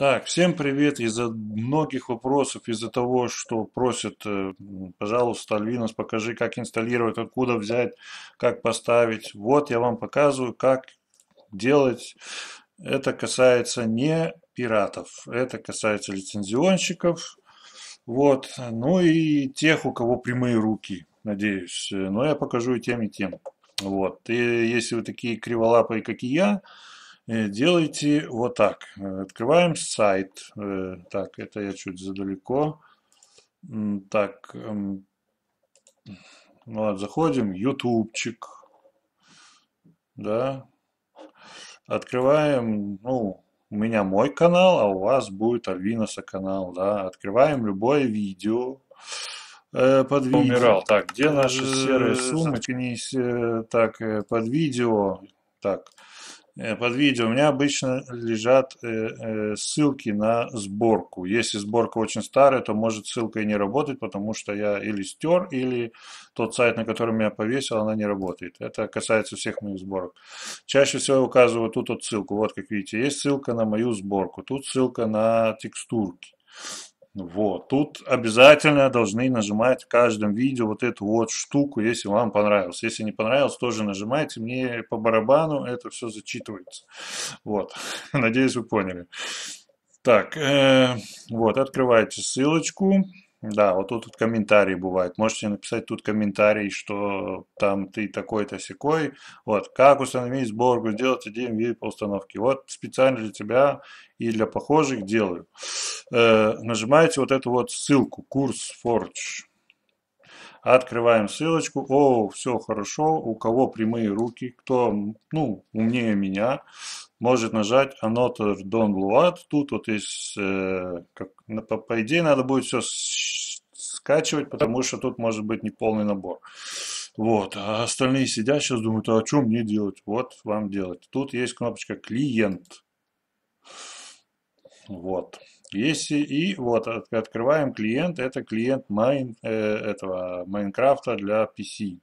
Так, всем привет. Из-за многих вопросов, из-за того, что просят, э, пожалуйста, Альвинос, покажи, как инсталлировать, откуда взять, как поставить. Вот я вам показываю, как делать. Это касается не пиратов, это касается лицензионщиков, вот, ну и тех, у кого прямые руки, надеюсь. Но я покажу и тем, и тем. Вот, и если вы такие криволапые, как и я, Э, делайте вот так. Э, открываем сайт. Э, так, это я чуть задалеко. Так, эм, ну вот, заходим, ютубчик. Да. Открываем, ну, у меня мой канал, а у вас будет Альвиноса канал, да. Открываем любое видео э, под видео. Умирал. Так, где наши серые сумочки? Так, под видео. Так, Э, под видео. У меня обычно лежат э, э, ссылки на сборку. Если сборка очень старая, то может ссылка и не работать, потому что я или стер, или тот сайт, на котором я повесил, она не работает. Это касается всех моих сборок. Чаще всего я указываю тут вот ссылку. Вот как видите, есть ссылка на мою сборку, тут ссылка на текстурки. Вот. Тут обязательно должны нажимать в каждом видео вот эту вот штуку, если вам понравилось. Если не понравилось, тоже нажимайте. Мне по барабану это все зачитывается. Вот. Надеюсь, вы поняли. Так, э, вот, открывайте ссылочку. Да, вот тут, комментарии бывают. Можете написать тут комментарий, что там ты такой-то секой. Вот, как установить сборку, сделать один вид по установке. Вот специально для тебя и для похожих делаю. Э, нажимаете вот эту вот ссылку, курс Forge. Открываем ссылочку. О, все хорошо. У кого прямые руки, кто ну, умнее меня, может нажать Another Don Luat. Тут вот есть, э, как, по, по идее, надо будет все скачивать, потому что тут может быть неполный набор. Вот, а остальные сидят сейчас думают, а о чем мне делать? Вот вам делать. Тут есть кнопочка клиент. Вот. Если и вот открываем клиент, это клиент майн, э, этого Майнкрафта для PC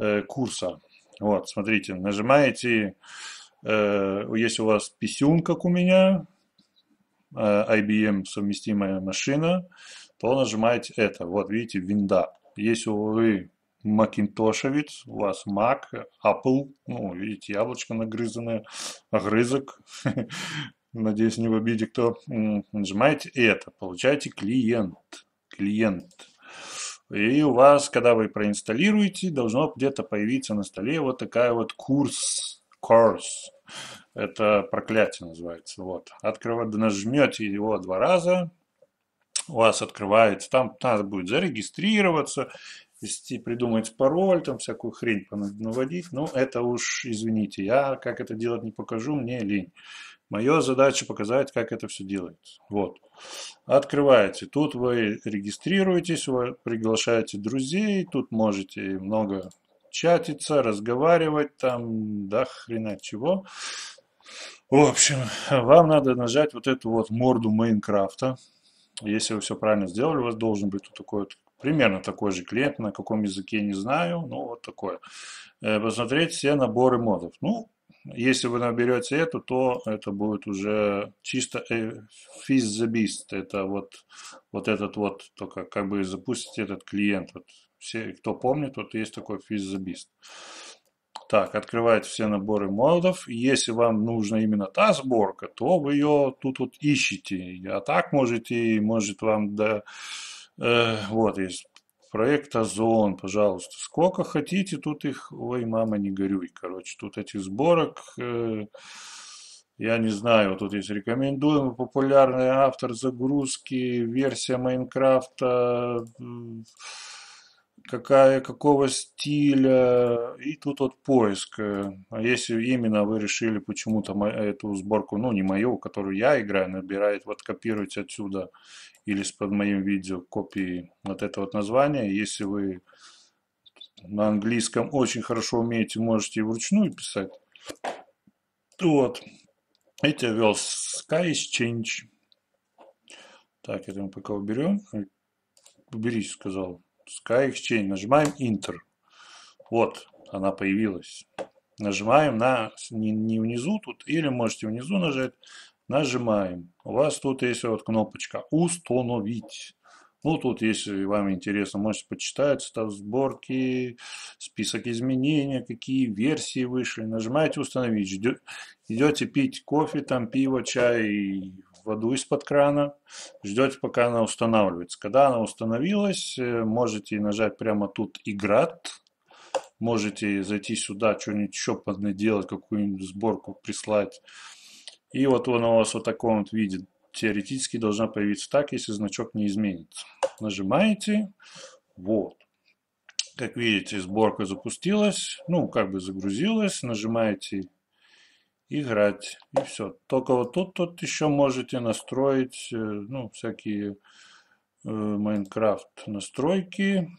э, курса. Вот, смотрите, нажимаете, э, если у вас PC, как у меня, IBM совместимая машина, то нажимаете это. Вот, видите, винда. Если вы макинтошевец, у вас Mac, Apple, ну, видите, яблочко нагрызанное, огрызок, Надеюсь, не в обиде кто. Нажимаете это, получаете клиент. Клиент. И у вас, когда вы проинсталируете, должно где-то появиться на столе вот такая вот курс. Курс. Это проклятие называется. Вот. Открывать, нажмете его два раза, у вас открывается, там надо будет зарегистрироваться, вести, придумать пароль, там всякую хрень наводить. Ну, это уж, извините, я как это делать не покажу, мне лень. Моя задача показать, как это все делается. Вот. Открываете. Тут вы регистрируетесь, вы приглашаете друзей, тут можете много чатиться, разговаривать там, да хрена чего. В общем, вам надо нажать вот эту вот морду Майнкрафта. Если вы все правильно сделали, у вас должен быть вот такой вот Примерно такой же клиент, на каком языке не знаю, ну вот такое. Э, посмотреть все наборы модов. Ну, если вы наберете эту, то это будет уже чисто физ э, the beast. Это вот, вот этот вот, только как бы запустить этот клиент. Вот все, кто помнит, вот есть такой физ the beast. Так, открывает все наборы модов. Если вам нужна именно та сборка, то вы ее тут вот ищете. А так можете, может вам до... Э, вот есть проект Озон, пожалуйста. Сколько хотите, тут их, ой, мама, не горюй. Короче, тут этих сборок, э, я не знаю, тут есть рекомендуемый популярный автор загрузки, версия Майнкрафта, э, какая, какого стиля, и тут вот поиск. Э, а если именно вы решили почему-то эту сборку, ну не мою, которую я играю, набирает, вот копируйте отсюда или с под моим видео копии вот это вот название. Если вы на английском очень хорошо умеете, можете и вручную писать. Вот. Эти ввел Sky Exchange. Так, это мы пока уберем. Уберись, сказал. Sky Exchange, нажимаем Enter. Вот, она появилась. Нажимаем на, не, не внизу тут, или можете внизу нажать, нажимаем. У вас тут есть вот кнопочка «Установить». Ну, тут, если вам интересно, можете почитать состав сборки, список изменений, какие версии вышли. Нажимаете «Установить». идете пить кофе, там пиво, чай, воду из-под крана, ждете, пока она устанавливается. Когда она установилась, э, можете нажать прямо тут "Играть", можете зайти сюда, что-нибудь еще поднаделать, какую-нибудь сборку прислать. И вот он у вас вот таком вот виде. Теоретически должна появиться так, если значок не изменится. Нажимаете. Вот. Как видите, сборка запустилась. Ну, как бы загрузилась. Нажимаете играть, и все. Только вот тут, тут еще можете настроить, э, ну, всякие э, Майнкрафт настройки,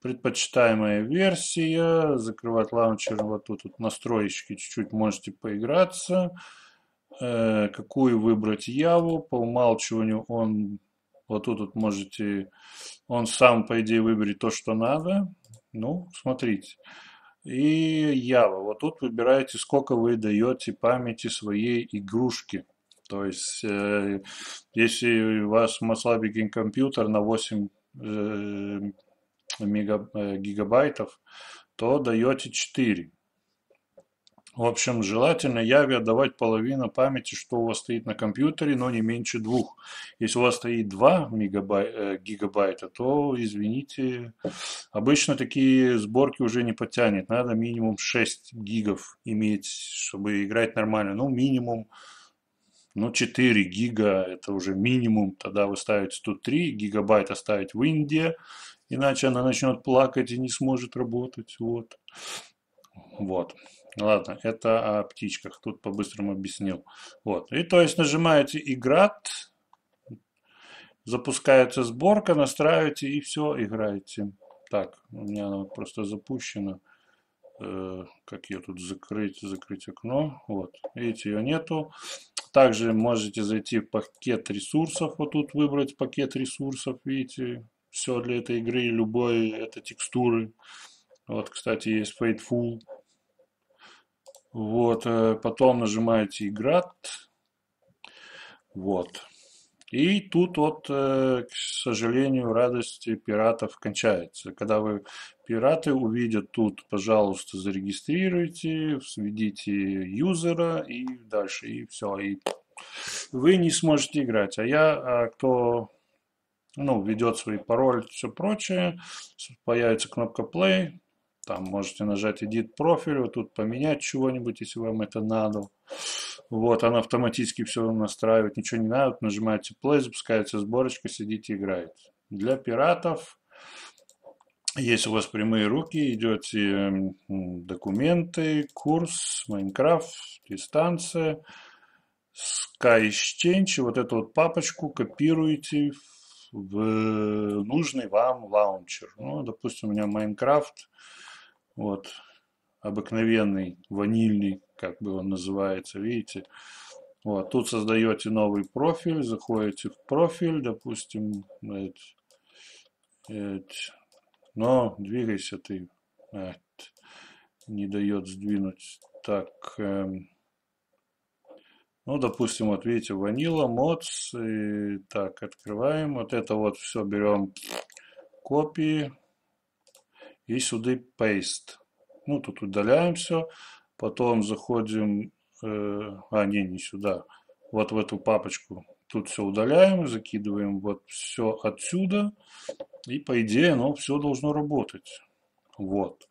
предпочитаемая версия, закрывать лаунчер, вот тут вот настройки чуть-чуть можете поиграться, э, какую выбрать Яву, по умалчиванию он, вот тут вот можете, он сам, по идее, выберет то, что надо, ну, смотрите и Java. Вот тут выбираете, сколько вы даете памяти своей игрушки. То есть, э, если у вас маслабенький компьютер на 8 э, э, гигабайтов, то даете 4. В общем, желательно Яве отдавать половину памяти, что у вас стоит на компьютере, но не меньше двух. Если у вас стоит два мегабай... Э, гигабайта, то, извините, обычно такие сборки уже не потянет. Надо минимум 6 гигов иметь, чтобы играть нормально. Ну, минимум ну, 4 гига – это уже минимум. Тогда вы ставите тут 3 гигабайта ставить в Индии, иначе она начнет плакать и не сможет работать. Вот. Вот. Ладно, это о птичках, тут по-быстрому объяснил. Вот. И то есть нажимаете «Играт», запускается сборка, настраиваете и все, играете. Так, у меня она просто запущена. Э, как ее тут закрыть? Закрыть окно. Вот, видите, ее нету. Также можете зайти в пакет ресурсов. Вот тут выбрать пакет ресурсов, видите. Все для этой игры, любой, это текстуры. Вот, кстати, есть Faithful. Вот, э, потом нажимаете «Играт». Вот. И тут вот, э, к сожалению, радость пиратов кончается. Когда вы пираты увидят тут, пожалуйста, зарегистрируйте, введите юзера и дальше, и все. И вы не сможете играть. А я, а, кто ну, ведет свой пароль, все прочее, появится кнопка play, там можете нажать «Edit профиль», вот тут поменять чего-нибудь, если вам это надо. Вот, она автоматически все настраивает, ничего не надо, нажимаете play, запускается сборочка, сидите, играете. Для пиратов, если у вас прямые руки, идете эм, документы, курс, Майнкрафт, дистанция, Sky Exchange, вот эту вот папочку копируете в э, нужный вам лаунчер. Ну, допустим, у меня Майнкрафт. Minecraft вот, обыкновенный, ванильный, как бы он называется, видите. Вот, тут создаете новый профиль, заходите в профиль, допустим, но двигайся ты, не дает сдвинуть. Так, эм, ну, допустим, вот видите, ванила, модс, и так, открываем, вот это вот все берем копии, и сюда paste. Ну, тут удаляем все, потом заходим, э, а, не, не сюда, вот в эту папочку. Тут все удаляем, закидываем вот все отсюда, и по идее оно все должно работать. Вот.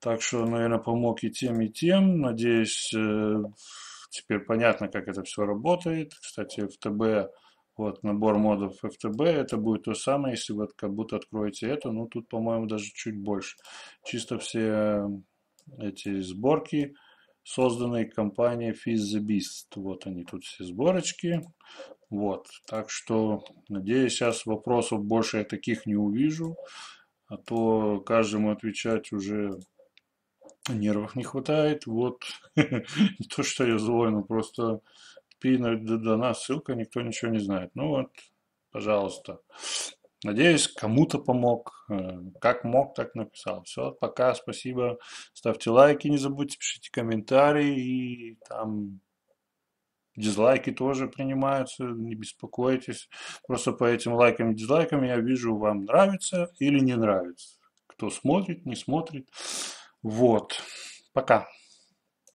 Так что, наверное, помог и тем, и тем. Надеюсь, э, теперь понятно, как это все работает. Кстати, в ТБ вот набор модов FTB, это будет то самое, если вот как будто откроете это, ну тут, по-моему, даже чуть больше. Чисто все э, эти сборки, созданы компанией Fizz the Beast. Вот они тут все сборочки. Вот, так что, надеюсь, сейчас вопросов больше я таких не увижу, а то каждому отвечать уже нервов не хватает. Вот, не то, что я злой, но просто спину дана ссылка, никто ничего не знает. Ну вот, пожалуйста. Надеюсь, кому-то помог. Э, как мог, так написал. Все, пока, спасибо. Ставьте лайки, не забудьте, пишите комментарии и там дизлайки тоже принимаются, не беспокойтесь. Просто по этим лайкам и дизлайкам я вижу, вам нравится или не нравится. Кто смотрит, не смотрит. Вот. Пока.